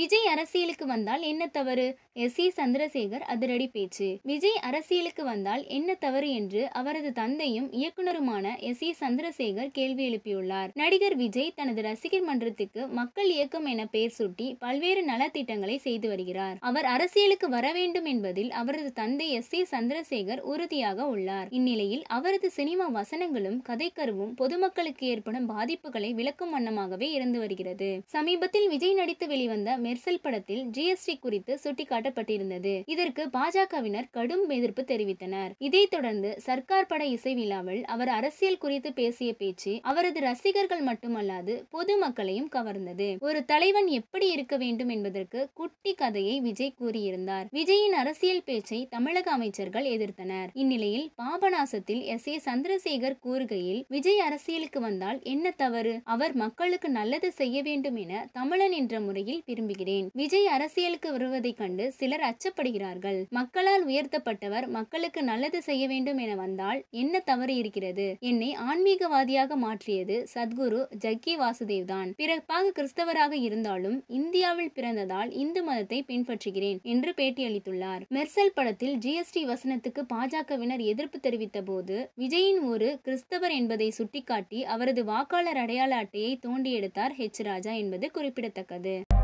விஜய் அரசியலுக்கு வந்தால் என்ன தவறு எஸ் சி சந்திரசேகர் அதிரடி பேச்சு விஜய் அரசியலுக்கு வந்தால் என்ன தவறு என்று அவரது தந்தையும் இயக்குனருமான எஸ் சி சந்திரசேகர் கேள்வி எழுப்பியுள்ளார் நடிகர் விஜய் தனது ரசிகர் மன்றத்துக்கு மக்கள் இயக்கம் என பெயர் சூட்டி பல்வேறு நலத்திட்டங்களை செய்து வருகிறார் அவர் அரசியலுக்கு வர வேண்டும் என்பதில் அவரது தந்தை எஸ் சி சந்திரசேகர் உறுதியாக உள்ளார் இந்நிலையில் அவரது சினிமா வசனங்களும் கதைக்கருவும் பொதுமக்களுக்கு ஏற்படும் பாதிப்புகளை விளக்கும் வண்ணமாகவே இருந்து வருகிறது சமீபத்தில் விஜய் நடித்து வெளிவந்த மெர்சல் படத்தில் ஜிஎஸ்டி குறித்து சுட்டிக்காட்டப்பட்டிருந்தது இதற்கு பாஜகவினர் கடும் எதிர்ப்பு தெரிவித்தனர் இதைத் தொடர்ந்து சர்க்கார் பட இசை விழாவில் அவர் அரசியல் குறித்து பேசிய பேச்சு அவரது ரசிகர்கள் மட்டுமல்லாது பொதுமக்களையும் கவர்ந்தது ஒரு தலைவன் எப்படி இருக்க வேண்டும் என்பதற்கு குட்டி கதையை விஜய் கூறியிருந்தார் விஜயின் அரசியல் பேச்சை தமிழக அமைச்சர்கள் எதிர்த்தனர் இந்நிலையில் பாபநாசத்தில் எஸ் ஏ சந்திரசேகர் கூறுகையில் விஜய் அரசியலுக்கு வந்தால் என்ன தவறு அவர் மக்களுக்கு நல்லது செய்ய வேண்டும் என தமிழன் என்ற முறையில் விரும்பி விரும்புகிறேன் விஜய் அரசியலுக்கு வருவதைக் கண்டு சிலர் அச்சப்படுகிறார்கள் மக்களால் உயர்த்தப்பட்டவர் மக்களுக்கு நல்லது செய்ய வேண்டும் என வந்தால் என்ன தவறு இருக்கிறது என்னை ஆன்மீகவாதியாக மாற்றியது சத்குரு ஜக்கி வாசுதேவ் தான் பிறப்பாக கிறிஸ்தவராக இருந்தாலும் இந்தியாவில் பிறந்ததால் இந்து மதத்தை பின்பற்றுகிறேன் என்று பேட்டியளித்துள்ளார் மெர்சல் படத்தில் ஜிஎஸ்டி வசனத்துக்கு பாஜகவினர் எதிர்ப்பு தெரிவித்த போது விஜயின் ஒரு கிறிஸ்தவர் என்பதை சுட்டிக்காட்டி அவரது வாக்காளர் அடையாள அட்டையை தோண்டி எடுத்தார் ஹெச் ராஜா என்பது குறிப்பிடத்தக்கது